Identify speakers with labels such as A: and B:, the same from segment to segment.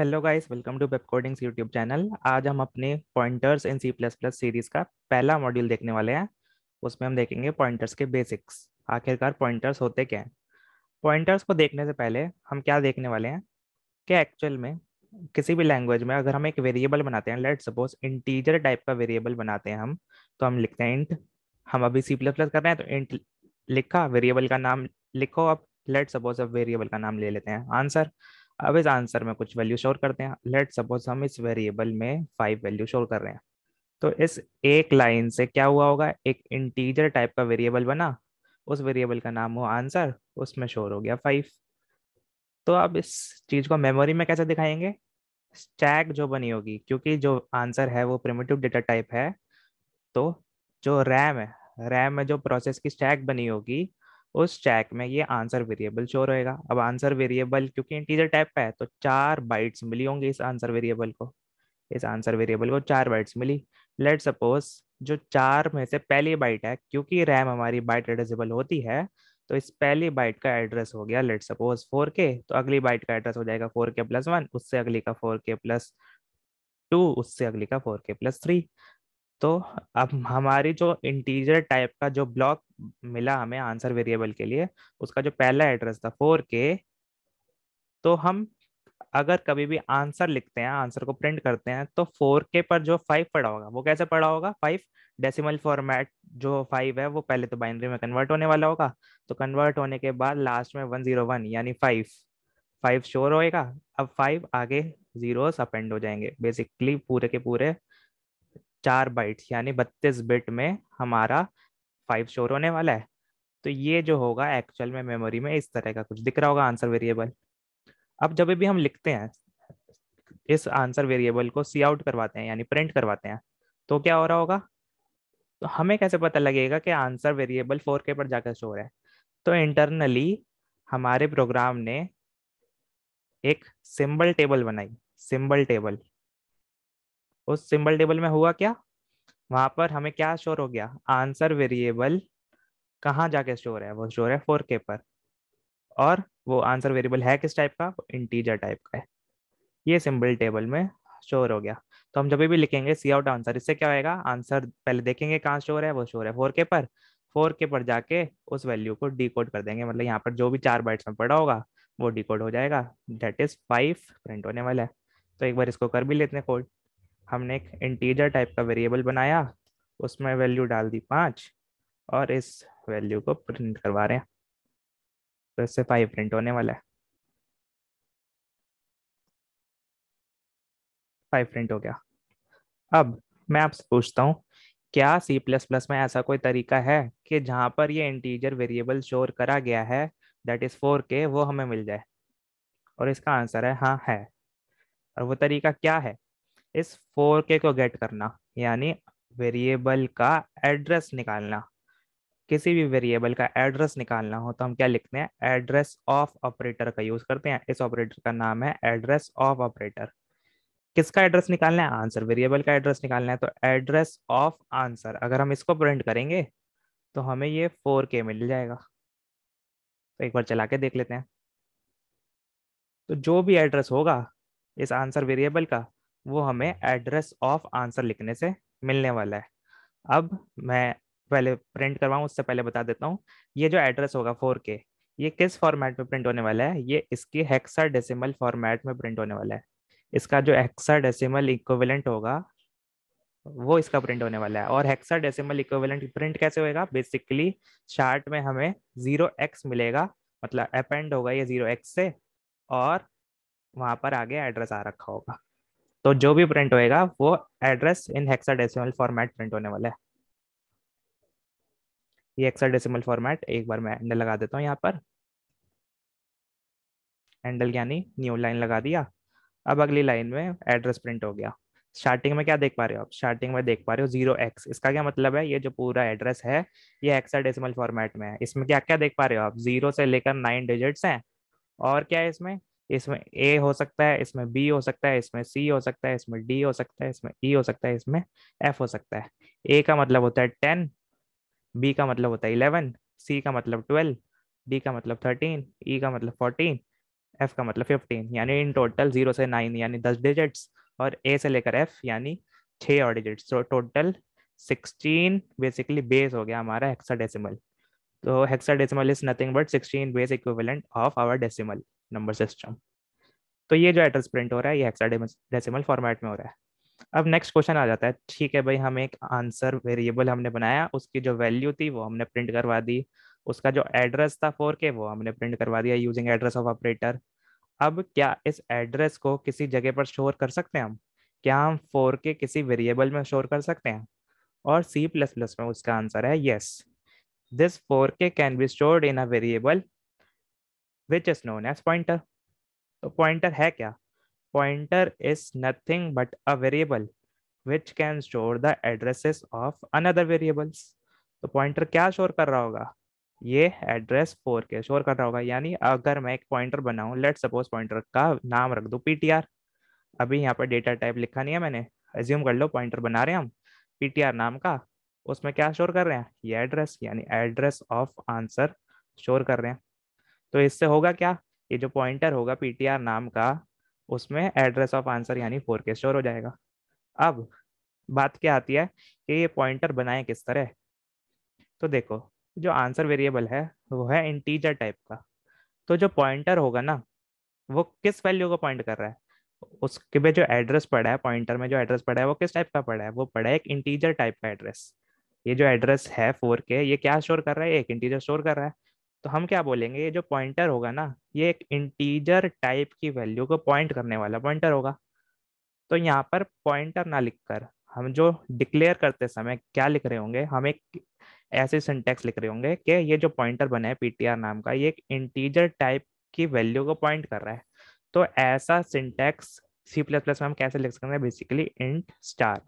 A: hello guys welcome to web codings YouTube channel आज हम अपने pointers in C plus plus series का पहला मॉड्यूल देखने वाले हैं उसमें हम देखेंगे पॉइंटर्स के बेसिक्स आखिरकार पॉइंटर्स होते क्या हैं पॉइंटर्स को देखने से पहले हम क्या देखने वाले हैं कि एक्चुअल में किसी भी लैंग्वेज में अगर हम एक वेरिएबल बनाते हैं लेट सपोज इंटीजर टाइप का वेरिएबल बनाते हैं हम तो हम लिखते हैं इंट हम अभी सी प्लस प्लस कर रहे हैं तो इंट लिखा वेरिएबल का नाम लिखो अब लेट सपोज अब वेरिएबल का नाम ले लेते हैं आंसर अब इस आंसर में कुछ वैल्यू शोर करते हैं लेट सपोज हम इस वेरिएबल में फाइव वैल्यू शोर कर रहे हैं तो इस एक लाइन से क्या हुआ होगा एक इंटीजर टाइप का वेरिएबल बना उस वेरिएबल का नाम हो आंसर उसमें शोर हो गया फाइव तो अब इस चीज़ को मेमोरी में कैसे दिखाएंगे स्टैक जो बनी होगी क्योंकि जो आंसर है वो प्रिमेटिव डेटा टाइप है तो जो रैम है रैम में जो प्रोसेस की स्टैक बनी होगी उस चेक में ये आंसर वेरिएबल शो रहेगा अब आंसर वेरिएबल क्योंकि इंटीजर टाइप का है तो चार बाइट्स मिली होंगी इस आंसर वेरिएबल को इस आंसर वेरिएबल को चार बाइट्स मिली लेट सपोज जो चार में से पहली बाइट है क्योंकि रैम हमारी बाइट एड्रेसेबल होती है तो इस पहली बाइट का एड्रेस हो गया लेट सपोज फोर के तो अगली बाइट का एड्रेस हो जाएगा फोर के प्लस वन उससे अगली का फोर के प्लस टू उससे अगली का फोर के प्लस थ्री तो अब हमारी जो इंटीजर टाइप का जो ब्लॉक मिला हमें आंसर वेरिएबल के लिए उसका जो पहला एड्रेस था फोर के तो हम अगर कभी भी आंसर लिखते हैं आंसर को प्रिंट करते हैं तो फोर के पर जो फाइव पड़ा होगा वो कैसे पड़ा होगा फाइव डेसिमल फॉर्मेट जो फाइव है वो पहले तो बाइनरी में कन्वर्ट होने वाला होगा तो कन्वर्ट होने के बाद लास्ट में वन जीरो वन यानी फाइव फाइव श्योर होएगा अब फाइव आगे जीरो अपेंड हो जाएंगे बेसिकली पूरे के पूरे चार बाइट्स यानी बत्तीस बिट में हमारा फाइव स्टोर होने वाला है तो ये जो होगा एक्चुअल में मेमोरी में इस तरह का कुछ दिख रहा होगा आंसर वेरिएबल अब जब भी हम लिखते हैं इस आंसर वेरिएबल को सी आउट करवाते हैं यानी प्रिंट करवाते हैं तो क्या हो रहा होगा तो हमें कैसे पता लगेगा कि आंसर वेरिएबल फोर के पर जाकर स्टोर है तो इंटरनली हमारे प्रोग्राम ने एक सिंबल टेबल बनाई सिंबल टेबल उस सिंबल टेबल में हुआ क्या वहां पर हमें क्या स्टोर हो गया आंसर वेरिएबल कहाँ जाके स्टोर है वो स्टोर है फोर के पर और वो आंसर वेरिएबल है किस टाइप का इंटीजर टाइप का है ये सिंबल टेबल में स्टोर हो गया तो हम जब भी लिखेंगे सी आउट आंसर इससे क्या होएगा आंसर पहले देखेंगे कहाँ स्टोर है वो स्टोर है फोर के पर फोर के पर जाके उस वैल्यू को डी कर देंगे मतलब यहाँ पर जो भी चार बाइट्स में पड़ा होगा वो डी हो जाएगा डेट इज फाइव प्रिंट होने वाला है तो एक बार इसको कर भी लेते हैं कोड हमने एक इंटीजर टाइप का वेरिएबल बनाया उसमें वैल्यू डाल दी पाँच और इस वैल्यू को प्रिंट करवा रहे हैं तो इससे फाइव प्रिंट होने वाला है फाइव प्रिंट हो गया अब मैं आपसे पूछता हूँ क्या सी प्लस प्लस में ऐसा कोई तरीका है कि जहाँ पर ये इंटीजर वेरिएबल शोर करा गया है दैट इज़ फोर के वो हमें मिल जाए और इसका आंसर है हाँ है और वो तरीका क्या है इस फोर के को गेट करना यानी वेरिएबल का एड्रेस निकालना किसी भी वेरिएबल का एड्रेस निकालना हो तो हम क्या लिखते हैं एड्रेस ऑफ ऑपरेटर का यूज करते हैं इस ऑपरेटर का नाम है एड्रेस ऑफ ऑपरेटर किसका एड्रेस निकालना है आंसर वेरिएबल का एड्रेस निकालना है तो एड्रेस ऑफ आंसर अगर हम इसको प्रिंट करेंगे तो हमें ये फोर के मिल जाएगा तो एक बार चला के देख लेते हैं तो जो भी एड्रेस होगा इस आंसर वेरिएबल का वो हमें एड्रेस ऑफ आंसर लिखने से मिलने वाला है अब मैं पहले प्रिंट करवाऊँ उससे पहले बता देता हूँ ये जो एड्रेस होगा फोर के ये किस फॉर्मेट में प्रिंट होने वाला है ये इसके हेक्सा डेसिमल फॉर्मेट में प्रिंट होने वाला है इसका जो हेक्सा डेसिमल इक्विवेलेंट होगा वो इसका प्रिंट होने वाला है और हेक्सा डेसिमल इक्विवेलेंट प्रिंट कैसे होएगा बेसिकली चार्ट में हमें जीरो एक्स मिलेगा मतलब अपेंड होगा ये जीरो एक्स से और वहाँ पर आगे एड्रेस आ रखा होगा तो जो भी प्रिंट होएगा वो address in hexadecimal format print होने वाला है ये हेक्साडेसिमल फॉर्मेट एक बार मैं एंडल लगा देता हूँ यहाँ पर एंडल यानी न्यू लाइन लगा दिया अब अगली लाइन में एड्रेस प्रिंट हो गया स्टार्टिंग में क्या देख पा रहे हो आप स्टार्टिंग में देख पा रहे हो जीरो एक्स इसका क्या मतलब है ये जो पूरा एड्रेस है ये हेक्साडेसिमल फॉर्मेट में है इसमें क्या क्या देख पा रहे हो आप जीरो से लेकर नाइन डिजिट्स हैं और क्या है इसमें इसमें ए हो सकता है इसमें बी हो सकता है इसमें सी हो सकता है इसमें डी हो सकता है इसमें ई e हो सकता है इसमें एफ हो सकता है ए का मतलब होता है टेन बी का मतलब होता है इलेवन सी का मतलब ट्वेल्व डी का मतलब थर्टीन ई e का मतलब फोर्टीन एफ का मतलब फिफ्टीन यानी इन टोटल जीरो से नाइन यानी दस डिजिट्स और ए से लेकर एफ यानी छः और डिजिट्स तो टोटल सिक्सटीन बेसिकली बेस हो गया हमारा डेसिमल तो decimal is nothing but sixteen base equivalent of our decimal number system तो ये जो एड्रेस प्रिंट हो रहा है ये हेक्साडेसिमल फॉर्मेट में हो रहा है अब नेक्स्ट क्वेश्चन आ जाता है ठीक है भाई हम एक आंसर वेरिएबल हमने बनाया उसकी जो वैल्यू थी वो हमने प्रिंट करवा दी उसका जो एड्रेस था फोर के वो हमने प्रिंट करवा दिया यूजिंग एड्रेस ऑफ ऑपरेटर अब क्या इस एड्रेस को किसी जगह पर स्टोर कर सकते हैं हम क्या हम फोर के किसी वेरिएबल में स्टोर कर सकते हैं और सी प्लस प्लस में उसका आंसर है yes this four K can be stored in a variable which is known as pointer तो पॉइंटर है क्या pointer is nothing but a variable which can store the addresses of another variables तो pointer क्या store कर रहा होगा ये address four के शोर कर रहा होगा यानी अगर मैं एक पॉइंटर बनाऊं लेट सपोज पॉइंटर का नाम रख दो पीटीआर अभी यहाँ पर डेटा टाइप लिखा नहीं है मैंने एज्यूम कर लो पॉइंटर बना रहे हैं हम पीटीआर नाम का उसमें क्या शोर कर रहे हैं ये एड्रेस यानी एड्रेस ऑफ आंसर शोर कर रहे हैं तो इससे होगा क्या ये जो पॉइंटर होगा पीटीआर नाम का उसमें एड्रेस ऑफ आंसर यानी फोर के स्टोर हो जाएगा अब बात क्या आती है कि ये पॉइंटर बनाए किस तरह तो देखो जो आंसर वेरिएबल है वो है इंटीजर टाइप का तो जो पॉइंटर होगा ना वो किस वैल्यू को पॉइंट कर रहा है उसके पे जो एड्रेस पड़ा है पॉइंटर में जो एड्रेस पड़ा है वो किस टाइप का पड़ा है वो पड़ा है एक इंटीजर टाइप का एड्रेस ये जो एड्रेस है फोर के ये क्या स्टोर कर रहा है एक इंटीजर स्टोर कर रहा है तो हम क्या बोलेंगे ये जो पॉइंटर होगा ना ये एक इंटीजर टाइप की वैल्यू को पॉइंट करने वाला पॉइंटर होगा तो यहाँ पर पॉइंटर ना लिखकर हम जो डिक्लेयर करते समय क्या लिख रहे होंगे हम एक ऐसे सिंटेक्स लिख रहे होंगे कि ये जो पॉइंटर बना है पीटीआर नाम का ये एक इंटीजर टाइप की वैल्यू को पॉइंट कर रहा है तो ऐसा सिंटेक्स सी प्लस प्लस में हम कैसे लिख सकते हैं बेसिकली इंट स्टार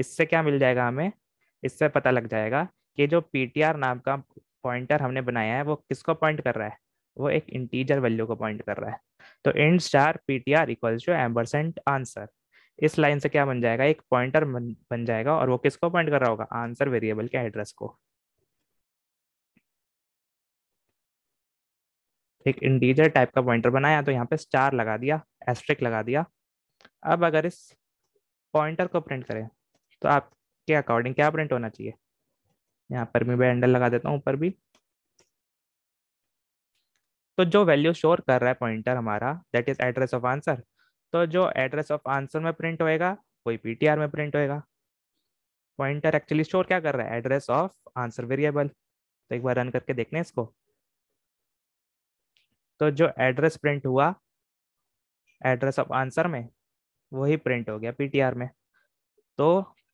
A: इससे क्या मिल जाएगा हमें इससे पता लग जाएगा कि जो पीटीआर नाम का पॉइंटर हमने बनाया है वो किसको पॉइंट कर रहा है वो एक इंटीजर वैल्यू को पॉइंट कर रहा है तो int star P T R equals to ampersand answer इस लाइन से क्या बन जाएगा एक पॉइंटर बन जाएगा और वो किसको पॉइंट कर रहा होगा आंसर वेरिएबल के एड्रेस को एक इंटीजर टाइप का पॉइंटर बनाया तो यहाँ पे स्टार लगा दिया एस्ट्रिक लगा दिया अब अगर इस पॉइंटर को प्रिंट करें तो आपके अकॉर्डिंग क्या प्रिंट होना चाहिए यहाँ पर मैं बैंडल लगा देता हूँ ऊपर भी तो जो वैल्यू स्टोर कर रहा है पॉइंटर हमारा that is address of answer तो जो एड्रेस ऑफ आंसर में प्रिंट होएगा वही पीटीआर में प्रिंट होएगा पॉइंटर एक्चुअली स्टोर क्या कर रहा है एड्रेस ऑफ आंसर वेरिएबल तो एक बार रन करके देखने इसको तो जो एड्रेस प्रिंट हुआ एड्रेस ऑफ आंसर में वही प्रिंट हो गया पीटीआर में तो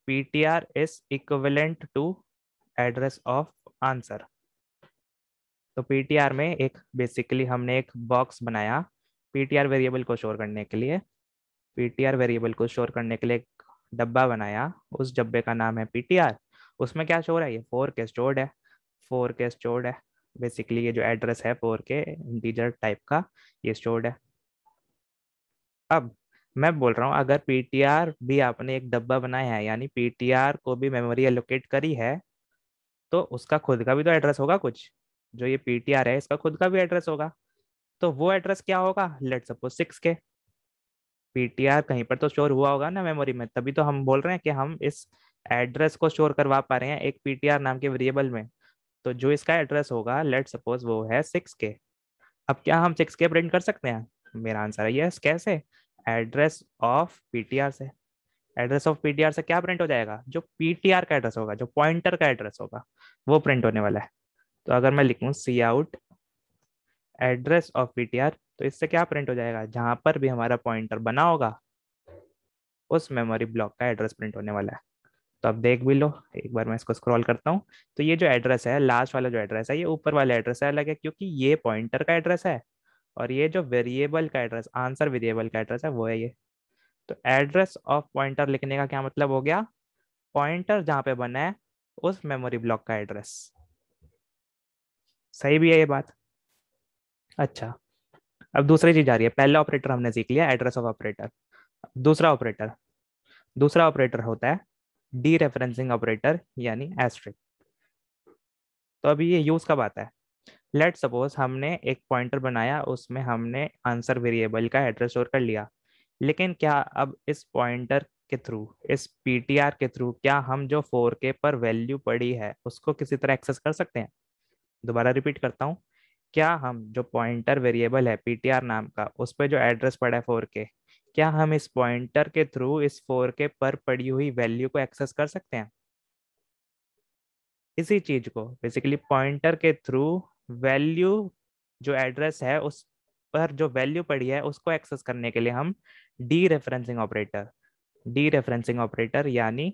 A: PTR is equivalent to address of answer तो पीटीआर में एक बेसिकली हमने एक बॉक्स बनाया पीटीआर वेरिएबल को शोर करने के लिए पीटीआर वेरिएबल को स्टोर करने के लिए एक डब्बा बनाया उस डब्बे का नाम है पीटीआर उसमें क्या स्टोर है ये फोर के स्टोर्ड है फोर के स्टोर्ड है बेसिकली ये जो एड्रेस है फोर के इंटीजर टाइप का ये स्टोर्ड है अब मैं बोल रहा हूँ अगर पीटीआर भी आपने एक डब्बा बनाया है यानी पीटीआर को भी मेमोरी एलोकेट करी है तो उसका खुद का भी तो एड्रेस होगा कुछ जो ये पीटीआर है इसका खुद का भी एड्रेस होगा तो वो एड्रेस क्या होगा let suppose six K R कहीं पर तो स्टोर हुआ होगा ना मेमोरी में तभी तो हम बोल रहे हैं कि हम इस एड्रेस को स्टोर करवा पा रहे हैं एक पीटीआर नाम के वेरिएबल में तो जो इसका एड्रेस होगा लेट सपोज वो है सिक्स के अब क्या हम सिक्स के प्रिंट कर सकते हैं मेरा आंसर है यस कैसे एड्रेस ऑफ पीटीआर से एड्रेस ऑफ पीटीआर से क्या प्रिंट हो जाएगा जो पीटीआर का एड्रेस होगा जो पॉइंटर का एड्रेस होगा वो प्रिंट होने वाला है तो अगर मैं लिखू cout address of P तो इससे क्या प्रिंट हो जाएगा जहां पर भी हमारा पॉइंटर बना होगा उस मेमोरी ब्लॉक का एड्रेस प्रिंट होने वाला है तो अब देख भी लो एक बार मैं इसको स्क्रॉल करता हूँ तो ये जो एड्रेस है लास्ट वाला जो एड्रेस है ये ऊपर वाला एड्रेस है अलग है क्योंकि ये पॉइंटर का एड्रेस है और ये जो वेरिएबल का एड्रेस आंसर वेरिएबल का एड्रेस है वो है ये तो एड्रेस ऑफ पॉइंटर लिखने का क्या मतलब हो गया पॉइंटर जहाँ पे बना है उस मेमोरी ब्लॉक का एड्रेस सही भी है ये बात अच्छा अब दूसरी चीज आ रही है पहला ऑपरेटर हमने सीख लिया एड्रेस ऑफ ऑपरेटर दूसरा ऑपरेटर दूसरा ऑपरेटर होता है डी रेफरेंसिंग ऑपरेटर यानी एस्ट्रिक तो अभी ये यूज कब आता है लेट सपोज हमने एक पॉइंटर बनाया उसमें हमने आंसर वेरिएबल का एड्रेस स्टोर कर लिया लेकिन क्या अब इस पॉइंटर के थ्रू इस पीटीआर के थ्रू क्या हम जो के पर वैल्यू पड़ी है उसको किसी तरह एक्सेस कर सकते हैं दोबारा रिपीट करता हूँ क्या हम जो पॉइंटर वेरिएबल है पी नाम का उस पर जो एड्रेस पड़ा है 4K क्या हम इस पॉइंटर के थ्रू इस 4K पर पड़ी हुई वैल्यू को एक्सेस कर सकते हैं इसी चीज को बेसिकली पॉइंटर के थ्रू वैल्यू जो एड्रेस है उस पर जो वैल्यू पड़ी है उसको एक्सेस करने के लिए हम dereferencing operator dereferencing operator यानी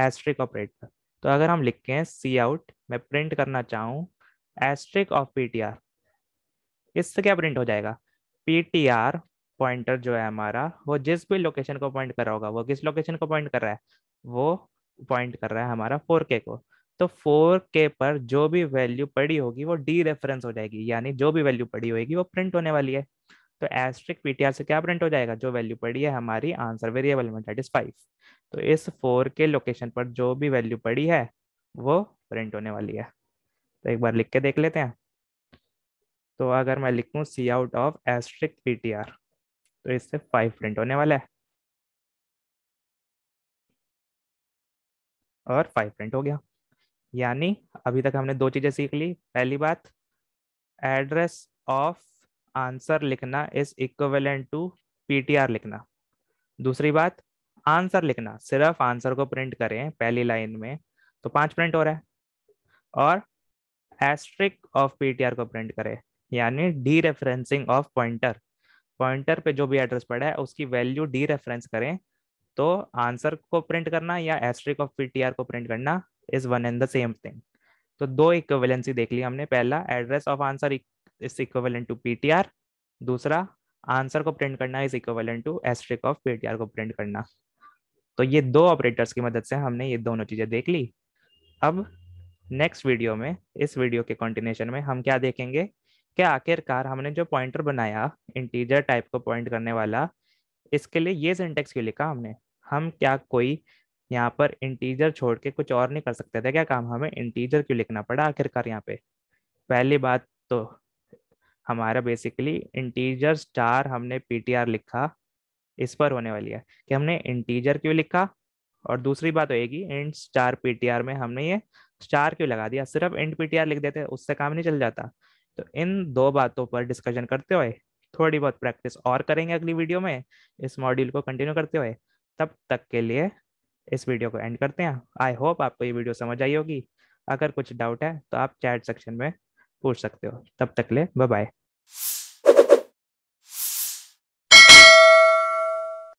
A: एस्ट्रिक ऑपरेटर तो अगर हम लिखते हैं सी आउट मैं प्रिंट करना चाहूँ asterisk of P T R इससे क्या प्रिंट हो जाएगा पी टी आर पॉइंटर जो है हमारा वो जिस भी लोकेशन को पॉइंट कर रहा होगा वो किस लोकेशन को पॉइंट कर रहा है वो पॉइंट कर रहा है हमारा फोर के को तो फोर के पर जो भी वैल्यू पड़ी होगी वो डी रेफरेंस हो जाएगी यानी जो भी वैल्यू पड़ी होगी वो प्रिंट होने वाली है तो एस्ट्रिक पीटीआर से क्या प्रिंट हो जाएगा जो वैल्यू पड़ी है हमारी आंसर वेरिएबल में डेट इज फाइव तो इस फोर के लोकेशन पर जो भी वैल्यू पड़ी है वो प्रिंट होने वाली है तो एक बार लिख के देख लेते हैं तो अगर मैं लिखूँ cout of asterisk PTR तो इससे फाइव प्रिंट होने वाला है और फाइव प्रिंट हो गया यानी अभी तक हमने दो चीज़ें सीख ली पहली बात एड्रेस ऑफ आंसर लिखना इज इक्वेलेंट टू पीटीआर लिखना दूसरी बात आंसर लिखना सिर्फ आंसर को प्रिंट करें पहली लाइन में तो पांच प्रिंट हो रहा है और एस्ट्रिक ऑफ पीटीआर को प्रिंट करें यानी dereferencing of pointer pointer पे जो भी एड्रेस पड़ा है उसकी वैल्यू डी रेफरेंस करें तो आंसर को प्रिंट करना या एस्ट्रिक ऑफ पीटीआर को प्रिंट करना is one and the same thing तो दो इक्वेलेंसी देख ली हमने पहला address of answer is equivalent to PTR दूसरा आंसर को प्रिंट करना is equivalent to asterisk of PTR को प्रिंट करना तो ये दो ऑपरेटर्स की मदद से हमने ये दोनों चीजें देख ली अब नेक्स्ट वीडियो में इस वीडियो के कॉन्टिन्यूशन में हम क्या देखेंगे कि आखिरकार हमने जो पॉइंटर बनाया इंटीजर टाइप को पॉइंट करने वाला इसके लिए ये सिंटेक्स क्यों लिखा हमने हम क्या कोई यहाँ पर इंटीजर छोड़ के कुछ और नहीं कर सकते थे क्या काम हमें इंटीजर क्यों लिखना पड़ा आखिरकार यहाँ पे पहली बात तो हमारा बेसिकली इंटीजर स्टार हमने पीटीआर लिखा इस पर होने वाली है कि हमने इंटीजर क्यों लिखा और दूसरी बात होगी इंट स्टार पीटीआर में हमने ये स्टार क्यों लगा दिया सिर्फ इंट पीटीआर लिख देते उससे काम नहीं चल जाता तो इन दो बातों पर डिस्कशन करते हुए थोड़ी बहुत प्रैक्टिस और करेंगे अगली वीडियो में इस मॉड्यूल को कंटिन्यू करते हुए तब तक के लिए इस वीडियो को एंड करते हैं आई होप आपको ये वीडियो समझ आई होगी अगर कुछ डाउट है तो आप चैट सेक्शन में पूछ सकते हो तब तक ले बाय